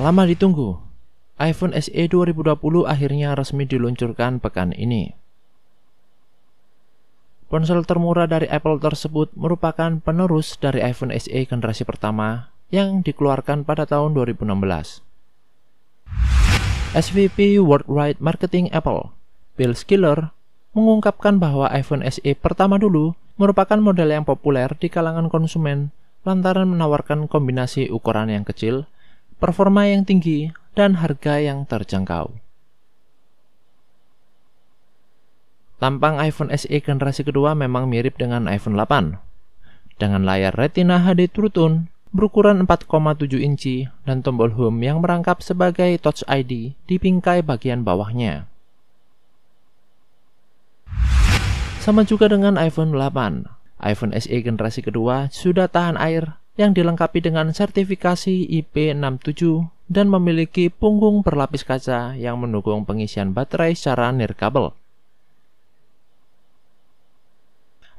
Lama ditunggu, iPhone SE 2020 akhirnya resmi diluncurkan pekan ini. Ponsel termurah dari Apple tersebut merupakan penerus dari iPhone SE generasi pertama yang dikeluarkan pada tahun 2016. SVP Worldwide Marketing Apple, Bill Skiller, mengungkapkan bahwa iPhone SE pertama dulu merupakan model yang populer di kalangan konsumen lantaran menawarkan kombinasi ukuran yang kecil performa yang tinggi, dan harga yang terjangkau. Tampang iPhone SE generasi kedua memang mirip dengan iPhone 8, dengan layar Retina HD True Tone berukuran 4,7 inci dan tombol home yang merangkap sebagai Touch ID di bingkai bagian bawahnya. Sama juga dengan iPhone 8, iPhone SE generasi kedua sudah tahan air yang dilengkapi dengan sertifikasi IP67 dan memiliki punggung berlapis kaca yang mendukung pengisian baterai secara nirkabel.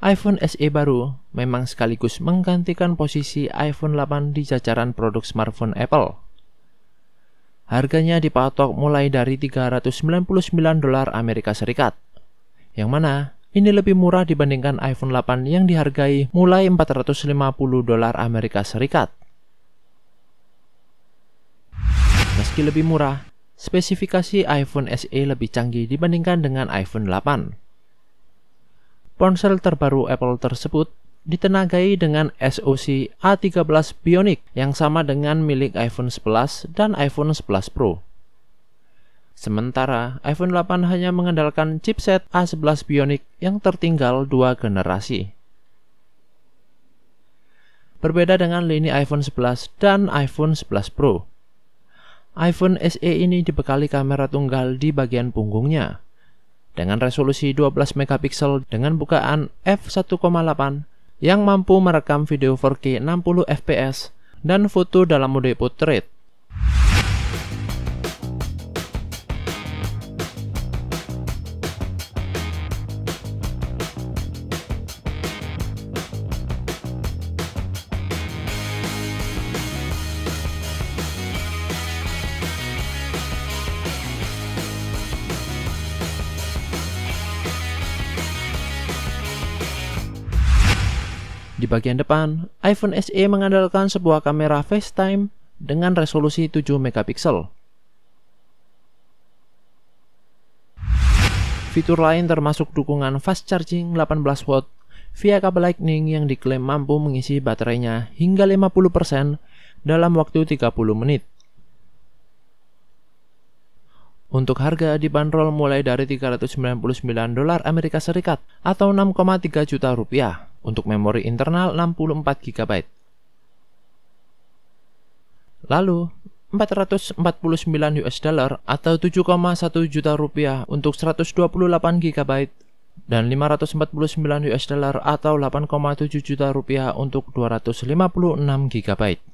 iPhone SE baru memang sekaligus menggantikan posisi iPhone 8 di jajaran produk smartphone Apple. Harganya dipatok mulai dari 399 dolar Amerika Serikat, yang mana ini lebih murah dibandingkan iPhone 8 yang dihargai mulai 450 dolar Amerika Serikat. Meski lebih murah, spesifikasi iPhone SE lebih canggih dibandingkan dengan iPhone 8. Ponsel terbaru Apple tersebut ditenagai dengan SoC A13 Bionic yang sama dengan milik iPhone 11 dan iPhone 11 Pro. Sementara iPhone 8 hanya mengandalkan chipset A11 Bionic yang tertinggal dua generasi. Berbeda dengan lini iPhone 11 dan iPhone 11 Pro. iPhone SE ini dibekali kamera tunggal di bagian punggungnya dengan resolusi 12 megapiksel dengan bukaan f1.8 yang mampu merekam video 4K 60 fps dan foto dalam mode portrait. Di bagian depan, iPhone SE mengandalkan sebuah kamera FaceTime dengan resolusi 7 megapiksel. Fitur lain termasuk dukungan fast charging 18 w via kabel lightning yang diklaim mampu mengisi baterainya hingga 50% dalam waktu 30 menit. Untuk harga dibanderol mulai dari 399 dolar Amerika Serikat atau 6,3 juta rupiah untuk memori internal 64 GB. Lalu, 449 US dollar atau 7,1 juta rupiah untuk 128 GB dan 549 US dollar atau 8,7 juta rupiah untuk 256 GB.